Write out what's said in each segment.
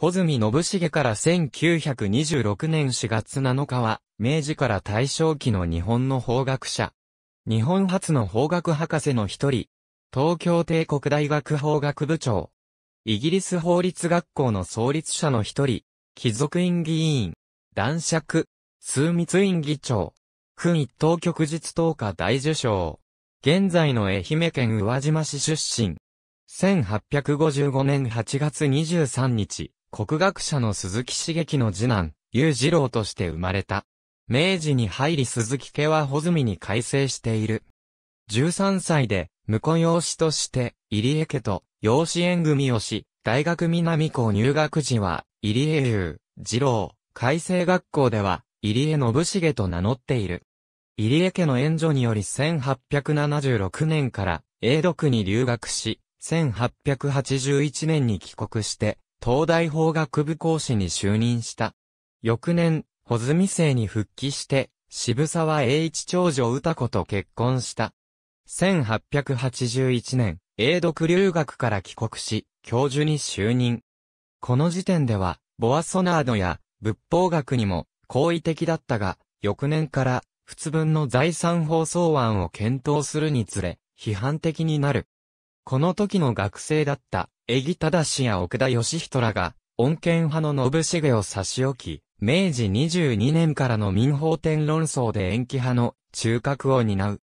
穂積信繁から1926年4月7日は、明治から大正期の日本の法学者。日本初の法学博士の一人。東京帝国大学法学部長。イギリス法律学校の創立者の一人。貴族院議員。男爵。数密院議長。区一等局日等下大受賞。現在の愛媛県宇和島市出身。1855年8月23日、国学者の鈴木茂樹の次男、裕次郎として生まれた。明治に入り鈴木家は穂積に改正している。13歳で、婿養子として、入江家と、養子縁組をし、大学南校入学時は、入江優、次郎、改正学校では、入江信重と名乗っている。入江家の援助により1876年から、英独に留学し、1881年に帰国して、東大法学部講師に就任した。翌年、穂積生に復帰して、渋沢栄一長女歌子と結婚した。1881年、英独留学から帰国し、教授に就任。この時点では、ボアソナードや仏法学にも好意的だったが、翌年から、仏文の財産放送案を検討するにつれ、批判的になる。この時の学生だった、江木忠氏や奥田義人らが、恩恵派の信繁を差し置き、明治22年からの民法典論争で延期派の中核を担う。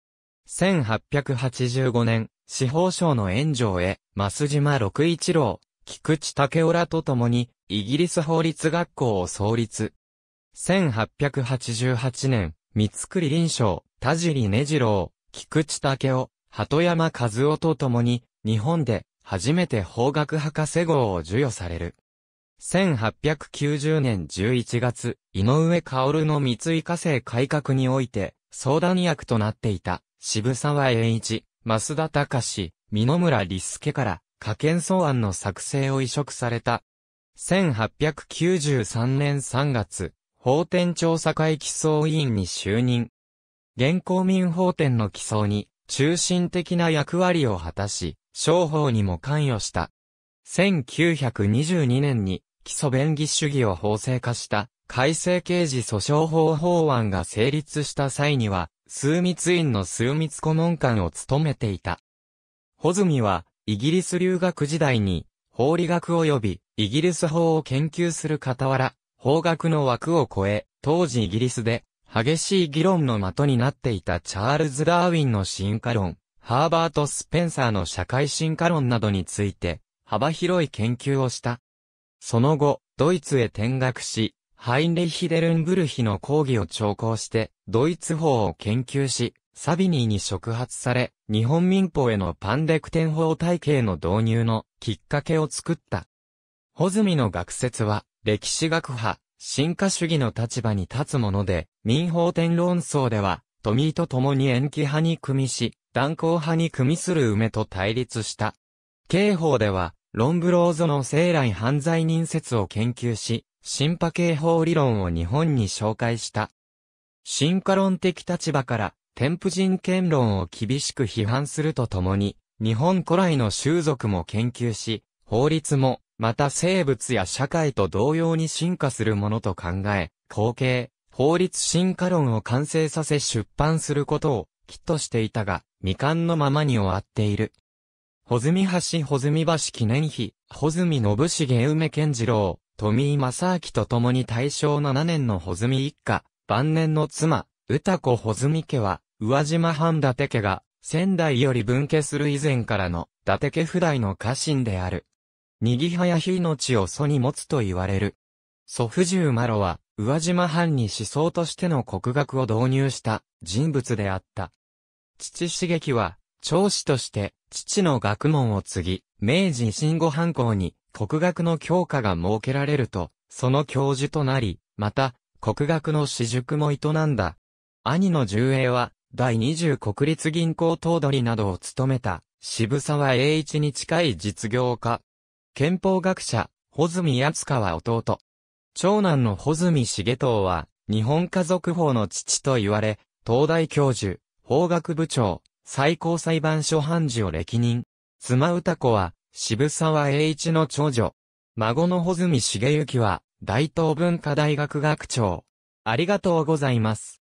1885年、司法省の援助へ、増島六一郎、菊池武雄らと共に、イギリス法律学校を創立。1888年、三つ栗臨章、田尻根次郎、菊池武雄、鳩山和夫と共に、日本で初めて法学博士号を授与される。1890年11月、井上薫の三井化成改革において、相談役となっていた、渋沢栄一、増田隆、美野村立介から、可権草案の作成を移植された。1893年3月、法典調査会起草委員に就任。現行民法典の起草に、中心的な役割を果たし、商法にも関与した。1922年に、基礎便宜主義を法制化した、改正刑事訴訟法法案が成立した際には、数密院の数密顧問官を務めていた。ホズミは、イギリス留学時代に、法理学及び、イギリス法を研究する傍ら、法学の枠を超え、当時イギリスで、激しい議論の的になっていたチャールズ・ダーウィンの進化論、ハーバート・スペンサーの社会進化論などについて、幅広い研究をした。その後、ドイツへ転学し、ハインレヒ・デルンブルヒの講義を聴講して、ドイツ法を研究し、サビニーに触発され、日本民法へのパンデクテン法体系の導入のきっかけを作った。ホズミの学説は、歴史学派、進化主義の立場に立つもので、民法天論争では、富井と共に延期派に組みし、断交派に組みする梅と対立した。刑法では、論ローゾの生来犯罪人説を研究し、進化刑法理論を日本に紹介した。進化論的立場から、天賦人権論を厳しく批判するとともに、日本古来の習俗も研究し、法律もまた生物や社会と同様に進化するものと考え、後継、法律進化論を完成させ出版することを、きっとしていたが、未完のままに終わっている。穂積橋穂積橋記念碑、穂積信重梅健次郎、富井正明と共に大正7年の穂積一家、晩年の妻、歌子穂積家は、宇和島藩伊達家が、仙台より分家する以前からの、伊達家不代の家臣である。右早日命を祖に持つと言われる。祖父重麻呂は、宇和島藩に思想としての国学を導入した人物であった。父茂樹は、長子として父の学問を継ぎ、明治維新後藩校に国学の教科が設けられると、その教授となり、また、国学の私塾も営んだ。兄の重栄は、第20国立銀行頭取などを務めた、渋沢栄一に近い実業家。憲法学者、穂積厚川は弟。長男の穂積重藤は、日本家族法の父と言われ、東大教授、法学部長、最高裁判所判事を歴任。妻歌子は、渋沢栄一の長女。孫の穂積重幸は、大東文化大学学長。ありがとうございます。